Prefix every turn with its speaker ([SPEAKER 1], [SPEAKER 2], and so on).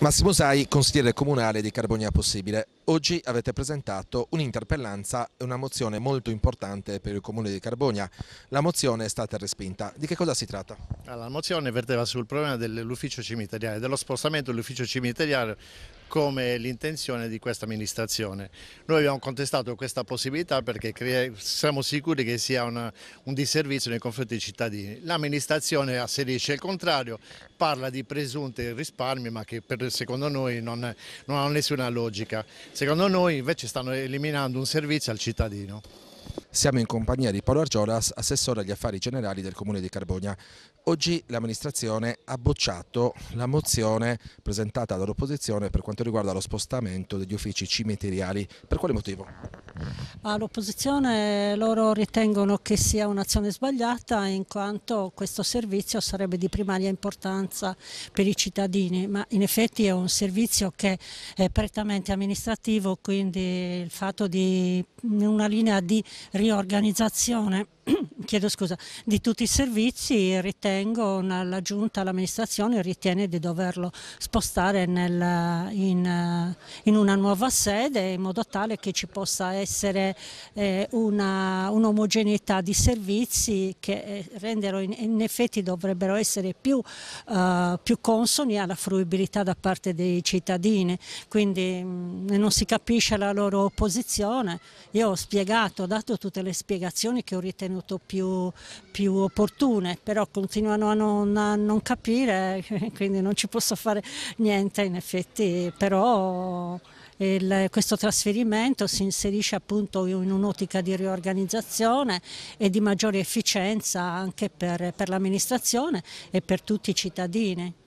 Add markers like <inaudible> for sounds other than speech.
[SPEAKER 1] Massimo Sai, consigliere comunale di Carbonia Possibile. Oggi avete presentato un'interpellanza e una mozione molto importante per il Comune di Carbogna. La mozione è stata
[SPEAKER 2] respinta. Di che cosa si tratta? La mozione verteva sul problema dell'ufficio cimiteriale, dello spostamento dell'ufficio cimiteriale come l'intenzione di questa amministrazione. Noi abbiamo contestato questa possibilità perché siamo sicuri che sia una, un disservizio nei confronti dei cittadini. L'amministrazione asserisce il contrario, parla di presunti risparmi ma che per, secondo noi non, non hanno nessuna logica. Secondo noi invece stanno eliminando un servizio al cittadino. Siamo in compagnia di Paolo Argiolas, assessore
[SPEAKER 1] agli affari generali del Comune di Carbogna. Oggi l'amministrazione ha bocciato la mozione presentata dall'opposizione per quanto riguarda lo spostamento degli uffici cimiteriali. Per quale motivo?
[SPEAKER 3] All'opposizione loro ritengono che sia un'azione sbagliata in quanto questo servizio sarebbe di primaria importanza per i cittadini, ma in effetti è un servizio che è prettamente amministrativo, quindi il fatto di una linea di riorganizzazione chiedo scusa, di tutti i servizi ritengo, la giunta, l'amministrazione ritiene di doverlo spostare nel, in, in, una nuova sede in modo tale che ci possa essere eh, un'omogeneità un di servizi che eh, rendero in, in effetti dovrebbero essere più, eh, più, consoni alla fruibilità da parte dei cittadini, quindi mh, mm, non si capisce la loro posizione. Io ho spiegato, ho dato tutte le spiegazioni che ho ritenuto più più, più opportune, però continuano a non, a non capire, <laughs> quindi non ci posso fare niente in effetti, però... Il, questo trasferimento si inserisce appunto in un'ottica di riorganizzazione e di maggiore efficienza anche per, per l'amministrazione e per tutti i cittadini.